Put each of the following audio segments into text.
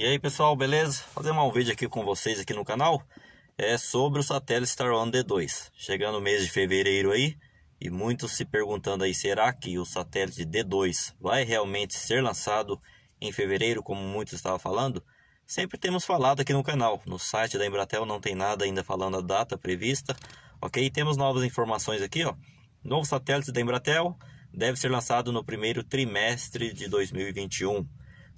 E aí pessoal, beleza? Fazendo um vídeo aqui com vocês aqui no canal é sobre o satélite Star One D2. Chegando o mês de fevereiro aí e muitos se perguntando aí será que o satélite D2 vai realmente ser lançado em fevereiro, como muitos estavam falando? Sempre temos falado aqui no canal, no site da Embratel não tem nada ainda falando a data prevista, ok? temos novas informações aqui, ó. Novo satélite da Embratel deve ser lançado no primeiro trimestre de 2021.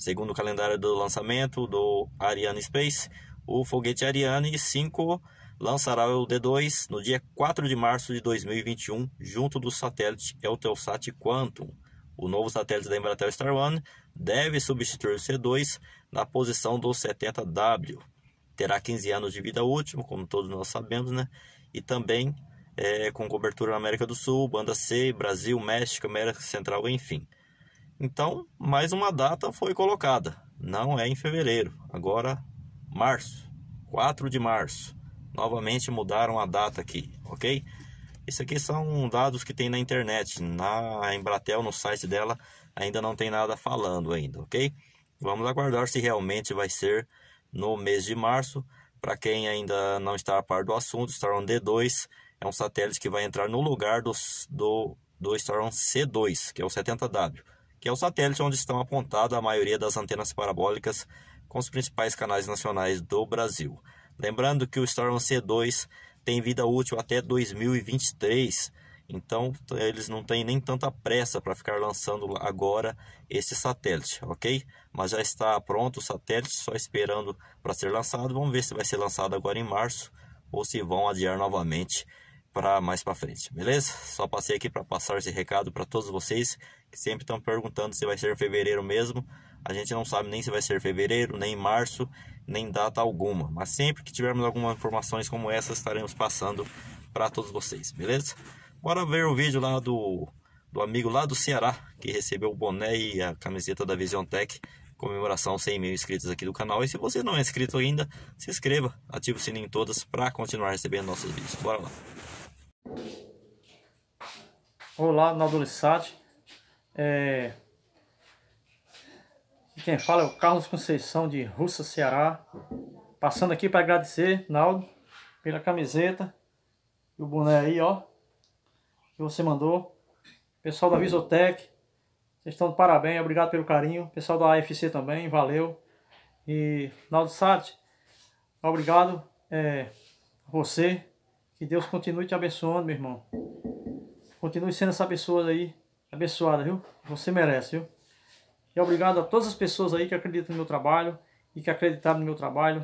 Segundo o calendário do lançamento do Ariane Space, o foguete Ariane 5 lançará o D2 no dia 4 de março de 2021, junto do satélite Eutelsat Quantum. O novo satélite da Embratel Star One deve substituir o C2 na posição do 70W. Terá 15 anos de vida útil, como todos nós sabemos, né? E também é, com cobertura na América do Sul, Banda C, Brasil, México, América Central, enfim. Então, mais uma data foi colocada. Não é em fevereiro, agora março, 4 de março. Novamente mudaram a data aqui, ok? Isso aqui são dados que tem na internet, na Embratel, no site dela, ainda não tem nada falando ainda, ok? Vamos aguardar se realmente vai ser no mês de março. Para quem ainda não está a par do assunto, Staron D2 é um satélite que vai entrar no lugar do, do, do Staron C2, que é o 70W que é o satélite onde estão apontadas a maioria das antenas parabólicas com os principais canais nacionais do Brasil. Lembrando que o Storm C2 tem vida útil até 2023, então eles não têm nem tanta pressa para ficar lançando agora esse satélite, ok? Mas já está pronto o satélite, só esperando para ser lançado. Vamos ver se vai ser lançado agora em março ou se vão adiar novamente para mais para frente, beleza? Só passei aqui para passar esse recado para todos vocês que sempre estão perguntando se vai ser fevereiro mesmo. A gente não sabe nem se vai ser fevereiro, nem março, nem data alguma, mas sempre que tivermos algumas informações como essa, estaremos passando para todos vocês, beleza? Bora ver o vídeo lá do do amigo lá do Ceará que recebeu o boné e a camiseta da Vision Tech comemoração 100 mil inscritos aqui do canal. E se você não é inscrito ainda, se inscreva, ative o sininho todas para continuar recebendo nossos vídeos. Bora lá! Olá, lá na É... Quem fala é o Carlos Conceição de Russa, Ceará. Passando aqui para agradecer, Naldo, pela camiseta e o boné aí, ó, que você mandou. Pessoal da Visotec, vocês estão de parabéns, obrigado pelo carinho. Pessoal da AFC também, valeu. E Naldo Sati, obrigado é, você. Que Deus continue te abençoando, meu irmão. Continue sendo essa pessoa aí abençoada, viu? Você merece, viu? E obrigado a todas as pessoas aí que acreditam no meu trabalho e que acreditaram no meu trabalho.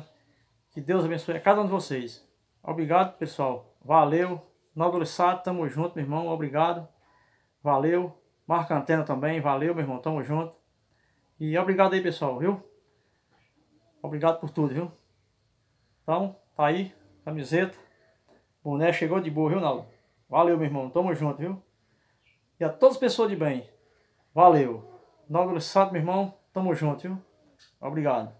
Que Deus abençoe a cada um de vocês. Obrigado, pessoal. Valeu. Nogolissado, tamo junto, meu irmão. Obrigado. Valeu. Marca Antena também. Valeu, meu irmão. Tamo junto. E obrigado aí, pessoal, viu? Obrigado por tudo, viu? Então, tá aí. Camiseta. Boné chegou de boa, viu, Naldo? Valeu, meu irmão. Tamo junto, viu? E a todas as pessoas de bem. Valeu. santo meu irmão. Tamo junto, viu? Obrigado.